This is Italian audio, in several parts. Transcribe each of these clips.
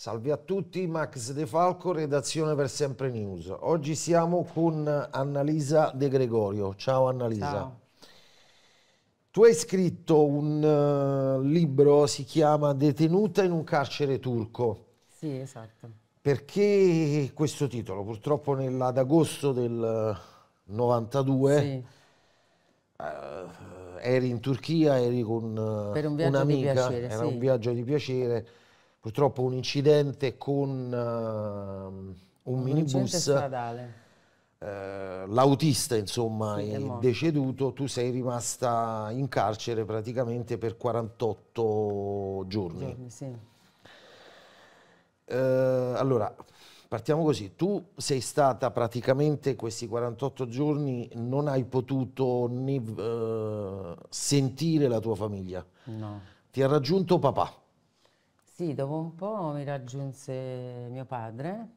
Salve a tutti, Max De Falco, redazione per Sempre News. Oggi siamo con Annalisa De Gregorio. Ciao Annalisa. Ciao. Tu hai scritto un uh, libro, si chiama Detenuta in un carcere turco. Sì, esatto. Perché questo titolo? Purtroppo ad agosto del 92 sì. uh, eri in Turchia, eri con uh, per un eh, viaggio un'amica, di piacere, era un viaggio di piacere purtroppo un incidente con uh, un, un minibus. Uh, l'autista insomma sì, è, è deceduto, tu sei rimasta in carcere praticamente per 48 giorni. giorni sì. uh, allora, partiamo così, tu sei stata praticamente questi 48 giorni, non hai potuto né, uh, sentire la tua famiglia. No. Ti ha raggiunto papà. Sì, dopo un po' mi raggiunse mio padre.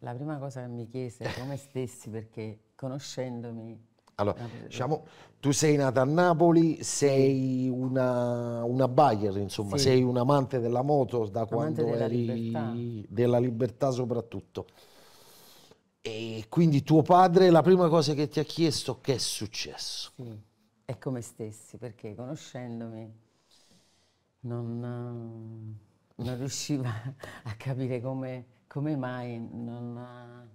la prima cosa che mi chiese è come stessi perché conoscendomi allora, diciamo, tu sei nata a Napoli, sei una, una buyer, insomma, sì. sei un amante della moto da amante quando della eri libertà. della libertà soprattutto. E quindi tuo padre, la prima cosa che ti ha chiesto, che è successo? Sì, è come stessi, perché conoscendomi non, non riusciva a capire come, come mai non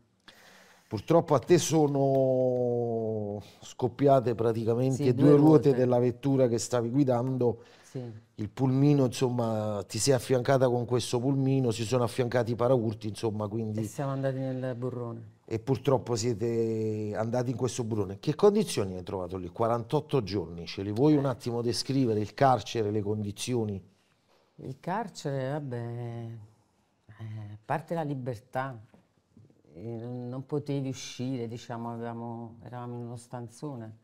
Purtroppo a te sono scoppiate praticamente sì, due, due ruote, della vettura che stavi guidando. Sì. Il pulmino, insomma, ti sei affiancata con questo pulmino, si sono affiancati i paraurti, insomma, quindi... E siamo andati nel burrone. E purtroppo siete andati in questo burrone. Che condizioni hai trovato lì? 48 giorni, ce li vuoi un attimo descrivere? Il carcere, le condizioni? Il carcere, vabbè, eh, parte la libertà, eh, non potevi uscire, diciamo, avevamo, eravamo in uno stanzone.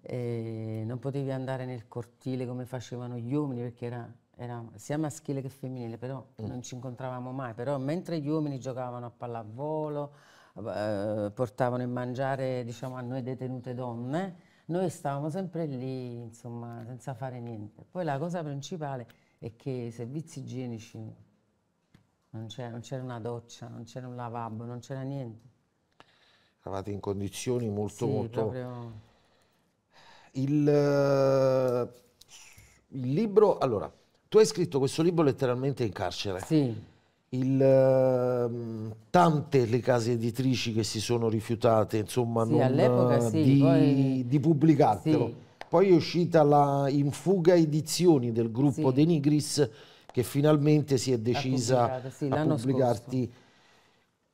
E non potevi andare nel cortile come facevano gli uomini perché era, era sia maschile che femminile, però mm. non ci incontravamo mai. Però mentre gli uomini giocavano a pallavolo, eh, portavano a mangiare diciamo, a noi detenute donne, noi stavamo sempre lì, insomma, senza fare niente. Poi la cosa principale è che i servizi igienici non c'era, non c'era una doccia, non c'era un lavabo, non c'era niente. Eravate in condizioni molto, sì, molto... Proprio... Il, eh, il libro, allora, tu hai scritto questo libro letteralmente in carcere. Sì. Il, ehm, tante le case editrici che si sono rifiutate insomma sì, non, eh, sì, di, poi... di, pubblicartelo. Sì. Poi è uscita la In fuga edizioni del gruppo De Nigris che finalmente si è decisa è sì, a pubblicarti. Scorso.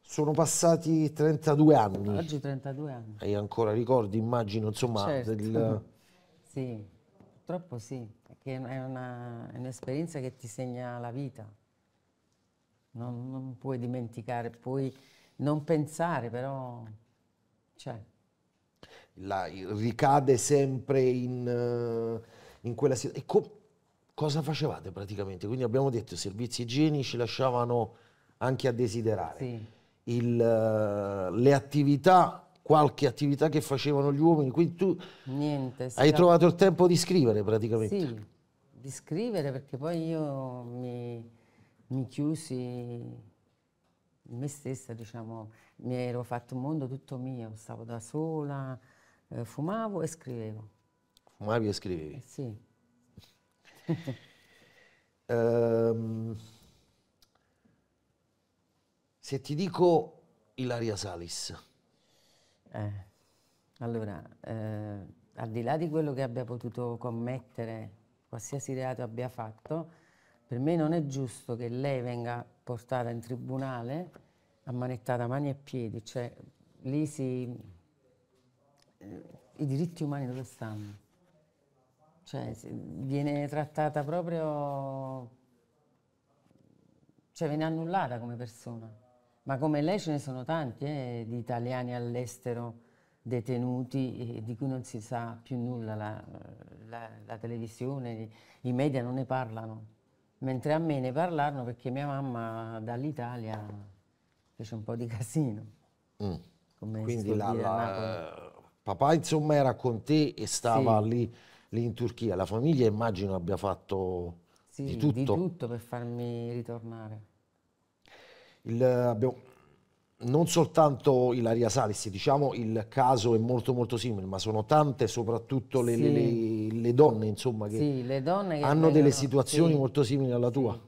Sono passati 32 anni. Oggi 32 anni. Hai ancora ricordi, immagino, insomma, certo. del... Sì, purtroppo sì, perché è, un'esperienza che ti segna la vita. Non, non puoi dimenticare, puoi non pensare, però c'è. Cioè. ricade sempre in, eh, in quella situazione cosa facevate praticamente? Quindi abbiamo detto i servizi igienici lasciavano anche a desiderare. Sì. Il, eh, le attività, qualche attività che facevano gli uomini, quindi tu Niente, hai trovato il tempo di scrivere praticamente. Sì, di scrivere perché poi io mi, mi chiusi me stessa, diciamo, mi ero fatto un mondo tutto mio, stavo da sola, eh, fumavo e scrivevo. Fumavi e scrivevi? Eh, sì. ehm, se ti dico Ilaria Salis. Eh, allora, eh, al di là di quello che abbia potuto commettere, qualsiasi reato abbia fatto, per me non è giusto che lei venga portata in tribunale ammanettata mani e piedi, cioè lì si... Eh, i diritti umani dove stanno? cioè viene trattata proprio, cioè viene annullata come persona. Ma come lei ce ne sono tanti eh, di italiani all'estero detenuti eh, di cui non si sa più nulla, la, la, la, televisione, i media non ne parlano, mentre a me ne parlarono perché mia mamma dall'Italia fece un po' di casino. Mm. Quindi la, papà insomma era con te e stava sì. lì lì in Turchia, la famiglia immagino abbia fatto sì, di tutto. Di tutto per farmi ritornare. Il, abbiamo, non soltanto Ilaria Salis, diciamo il caso è molto molto simile, ma sono tante soprattutto le, sì. le, le, le donne insomma che, sì, donne che hanno delle situazioni molto simili alla tua.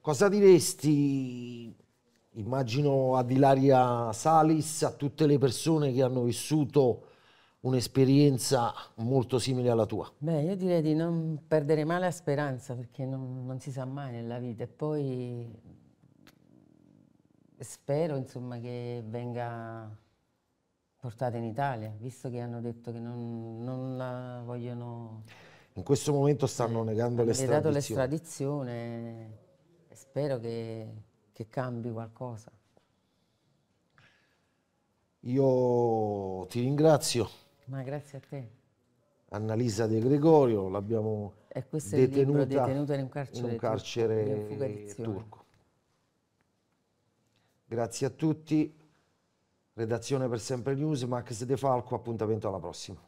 Cosa diresti, immagino ad Ilaria Salis, a tutte le persone che hanno vissuto un'esperienza molto simile alla tua? Beh, io direi di non perdere mai la speranza perché non, non si sa mai nella vita e poi spero insomma, che venga portata in Italia, visto che hanno detto che non, non la vogliono... In questo momento stanno eh, negando l'estradizione. dato l'estradizione, spero che, che cambi qualcosa. Io ti ringrazio. Ma grazie a te. Annalisa De Gregorio, l'abbiamo detenuta, detenuta, in un carcere, in un carcere turco. turco. Grazie a tutti. Redazione per sempre News, Max De Falco, appuntamento alla prossima.